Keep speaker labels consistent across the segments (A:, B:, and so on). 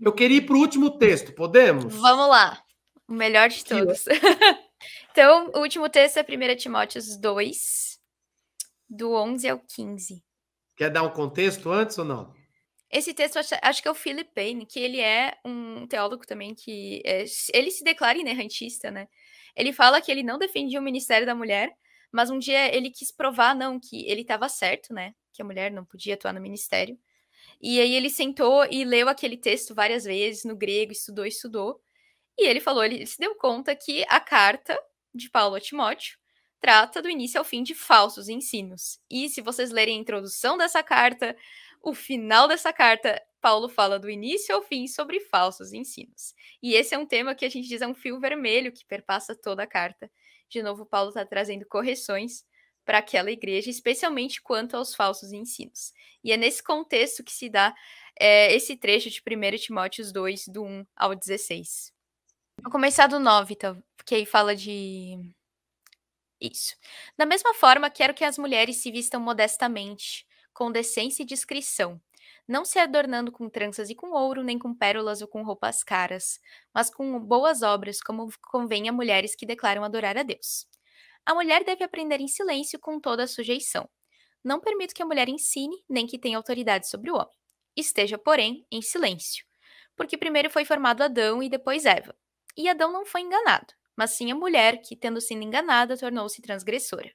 A: Eu queria ir para o último texto, podemos?
B: Vamos lá. O melhor de todos. então, o último texto é 1 Timóteo 2, do 11 ao 15.
A: Quer dar um contexto antes ou não?
B: Esse texto, acho que é o Philip Payne, que ele é um teólogo também que... É, ele se declara inerrantista, né? Ele fala que ele não defendia o Ministério da Mulher, mas um dia ele quis provar, não, que ele estava certo, né? Que a mulher não podia atuar no ministério. E aí ele sentou e leu aquele texto várias vezes no grego, estudou, estudou. E ele falou, ele se deu conta que a carta de Paulo a Timóteo trata do início ao fim de falsos ensinos. E se vocês lerem a introdução dessa carta, o final dessa carta, Paulo fala do início ao fim sobre falsos ensinos. E esse é um tema que a gente diz é um fio vermelho que perpassa toda a carta. De novo, Paulo está trazendo correções para aquela igreja, especialmente quanto aos falsos ensinos. E é nesse contexto que se dá é, esse trecho de 1 Timóteo 2, do 1 ao 16. Vou começar do 9, tá? Então, que aí fala de. Isso. Da mesma forma, quero que as mulheres se vistam modestamente, com decência e discrição, não se adornando com tranças e com ouro, nem com pérolas ou com roupas caras, mas com boas obras, como convém a mulheres que declaram adorar a Deus. A mulher deve aprender em silêncio com toda a sujeição. Não permito que a mulher ensine, nem que tenha autoridade sobre o homem. Esteja, porém, em silêncio. Porque primeiro foi formado Adão e depois Eva. E Adão não foi enganado, mas sim a mulher, que, tendo sido enganada, tornou-se transgressora.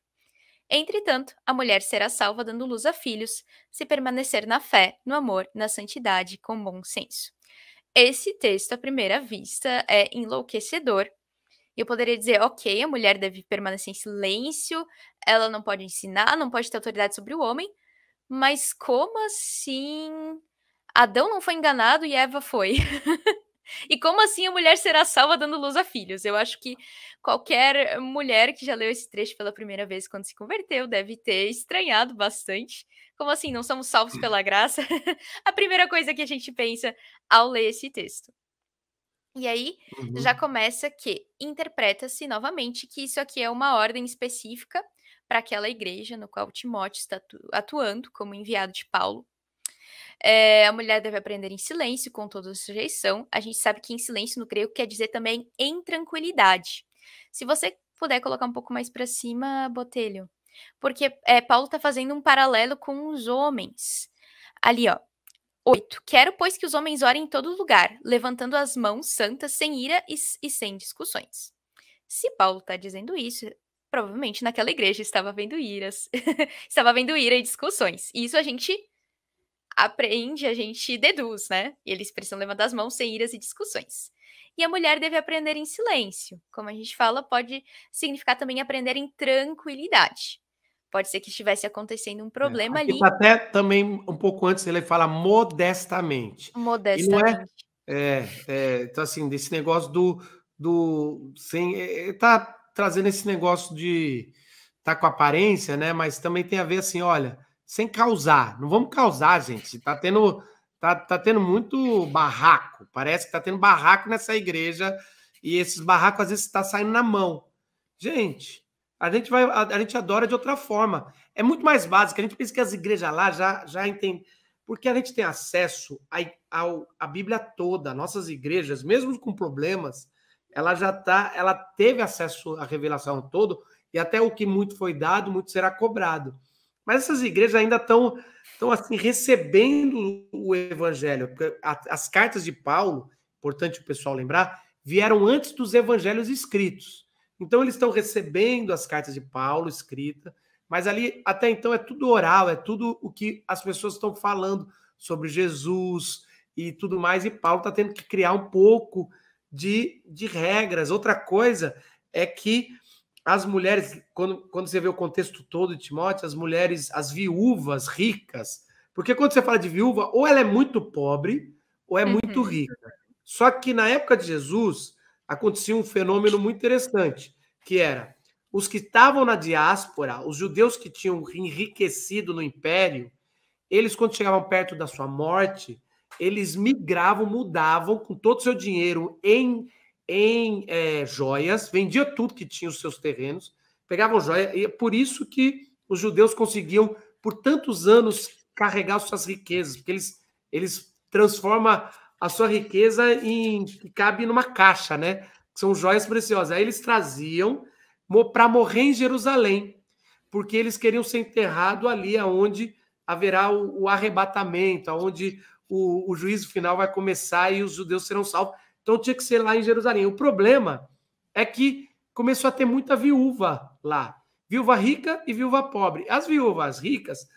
B: Entretanto, a mulher será salva dando luz a filhos, se permanecer na fé, no amor, na santidade, com bom senso. Esse texto, à primeira vista, é enlouquecedor, eu poderia dizer, ok, a mulher deve permanecer em silêncio, ela não pode ensinar, não pode ter autoridade sobre o homem, mas como assim Adão não foi enganado e Eva foi? e como assim a mulher será salva dando luz a filhos? Eu acho que qualquer mulher que já leu esse trecho pela primeira vez quando se converteu deve ter estranhado bastante. Como assim, não somos salvos pela uhum. graça? a primeira coisa que a gente pensa ao ler esse texto. E aí uhum. já começa que interpreta-se novamente que isso aqui é uma ordem específica para aquela igreja no qual Timóteo está atuando como enviado de Paulo. É, a mulher deve aprender em silêncio, com toda a sujeição. A gente sabe que em silêncio no grego quer dizer também em tranquilidade. Se você puder colocar um pouco mais para cima, Botelho, porque é, Paulo está fazendo um paralelo com os homens. Ali, ó, 8. Quero, pois, que os homens orem em todo lugar, levantando as mãos santas, sem ira e, e sem discussões. Se Paulo está dizendo isso, provavelmente naquela igreja estava vendo iras, estava vendo ira e discussões. E isso a gente aprende, a gente deduz, né? E eles precisam levantar as mãos sem iras e discussões. E a mulher deve aprender em silêncio. Como a gente fala, pode significar também aprender em tranquilidade. Pode ser que estivesse acontecendo um é, problema é, ali. Tá até
A: também um pouco antes ele fala modestamente.
B: É, modestamente.
A: É, é, então, assim, desse negócio do. do sem, é, é tá trazendo esse negócio de. tá com aparência, né? Mas também tem a ver assim, olha, sem causar. Não vamos causar, gente. Está tendo. Tá, tá tendo muito barraco. Parece que está tendo barraco nessa igreja. E esses barracos, às vezes, está saindo na mão. Gente, a gente, vai, a, a gente adora de outra forma. É muito mais básico. A gente pensa que as igrejas lá já, já entendem. Porque a gente tem acesso à Bíblia toda. Nossas igrejas, mesmo com problemas, ela já tá, ela teve acesso à revelação todo e até o que muito foi dado, muito será cobrado. Mas essas igrejas ainda estão estão assim recebendo o evangelho. As cartas de Paulo, importante o pessoal lembrar, vieram antes dos evangelhos escritos. Então eles estão recebendo as cartas de Paulo escrita, mas ali até então é tudo oral, é tudo o que as pessoas estão falando sobre Jesus e tudo mais, e Paulo está tendo que criar um pouco de, de regras. Outra coisa é que as mulheres, quando, quando você vê o contexto todo de Timóteo, as mulheres, as viúvas ricas, porque quando você fala de viúva, ou ela é muito pobre, ou é uhum. muito rica. Só que na época de Jesus, acontecia um fenômeno muito interessante que era os que estavam na diáspora, os judeus que tinham enriquecido no império, eles quando chegavam perto da sua morte, eles migravam, mudavam com todo o seu dinheiro em em é, joias, vendia tudo que tinha os seus terrenos, pegavam joias, e é por isso que os judeus conseguiam, por tantos anos, carregar suas riquezas, porque eles, eles transformam a sua riqueza em que cabe numa caixa, né? que são joias preciosas. Aí eles traziam para morrer em Jerusalém, porque eles queriam ser enterrado ali aonde haverá o, o arrebatamento, aonde o, o, juízo final vai começar e os judeus serão salvos. Então tinha que ser lá em Jerusalém. O problema é que começou a ter muita viúva lá, viúva rica e viúva pobre. As viúvas ricas,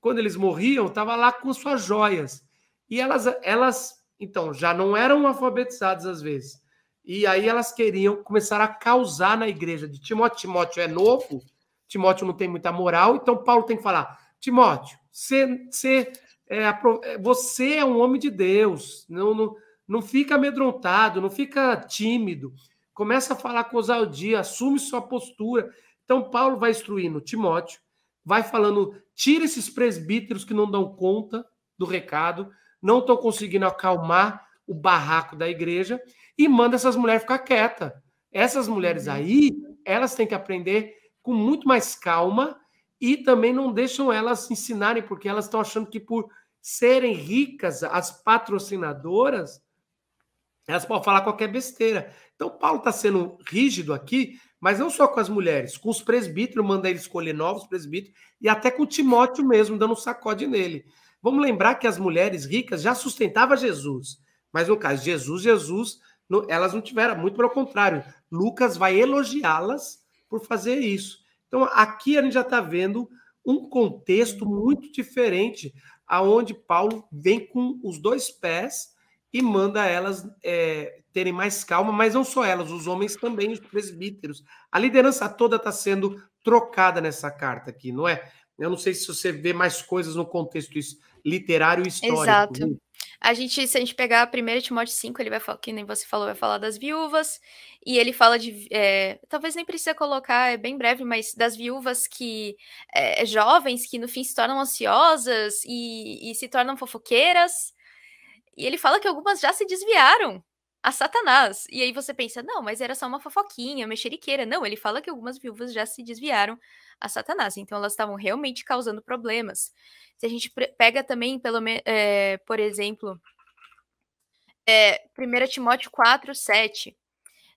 A: quando eles morriam, estavam lá com suas joias. E elas, elas, então, já não eram alfabetizadas às vezes e aí elas queriam começar a causar na igreja de Timóteo. Timóteo é novo, Timóteo não tem muita moral, então Paulo tem que falar: Timóteo, você, é, é, você é um homem de Deus, não, não, não fica amedrontado, não fica tímido, começa a falar com ousadia, assume sua postura. Então, Paulo vai instruindo Timóteo, vai falando: tira esses presbíteros que não dão conta do recado, não estão conseguindo acalmar o barraco da igreja e manda essas mulheres ficar quieta. Essas mulheres uhum. aí, elas têm que aprender com muito mais calma e também não deixam elas ensinarem, porque elas estão achando que por serem ricas, as patrocinadoras, elas podem falar qualquer besteira. Então, Paulo está sendo rígido aqui, mas não só com as mulheres, com os presbíteros, manda ele escolher novos presbíteros, e até com o Timóteo mesmo, dando um sacode nele. Vamos lembrar que as mulheres ricas já sustentavam Jesus, mas no caso de Jesus, Jesus elas não tiveram, muito pelo contrário. Lucas vai elogiá-las por fazer isso. Então, aqui a gente já está vendo um contexto muito diferente, aonde Paulo vem com os dois pés e manda elas é, terem mais calma, mas não só elas, os homens também, os presbíteros. A liderança toda está sendo trocada nessa carta aqui, não é? Eu não sei se você vê mais coisas no contexto literário e histórico. Exato. Né?
B: A gente, se a gente pegar 1 Timóteo 5, ele vai falar, que nem você falou, vai falar das viúvas, e ele fala de. É, talvez nem precisa colocar, é bem breve, mas das viúvas que. É, é, jovens que no fim se tornam ansiosas e, e se tornam fofoqueiras. E ele fala que algumas já se desviaram a Satanás. E aí você pensa, não, mas era só uma fofoquinha, mexeriqueira. Não, ele fala que algumas viúvas já se desviaram a Satanás. Então elas estavam realmente causando problemas. Se a gente pega também, pelo é, por exemplo, é, eh, 1 Timóteo 4, 7.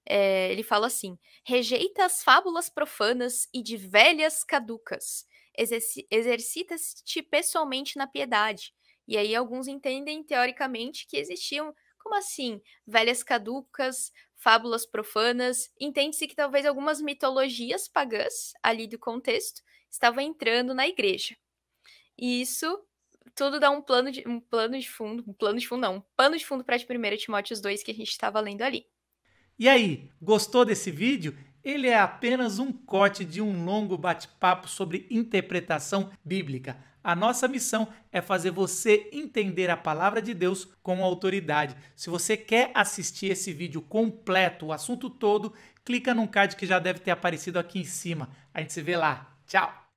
B: É, ele fala assim: rejeita as fábulas profanas e de velhas caducas. Exercita-te pessoalmente na piedade. E aí alguns entendem teoricamente que existiam como assim? Velhas caducas, fábulas profanas. Entende-se que talvez algumas mitologias pagãs, ali do contexto, estavam entrando na igreja. E isso tudo dá um plano de, um plano de fundo, um plano de fundo não, um pano de fundo para 1 Timóteo 2 que a gente estava lendo ali.
A: E aí, gostou desse vídeo? Ele é apenas um corte de um longo bate-papo sobre interpretação bíblica. A nossa missão é fazer você entender a palavra de Deus com autoridade. Se você quer assistir esse vídeo completo, o assunto todo, clica num card que já deve ter aparecido aqui em cima. A gente se vê lá. Tchau!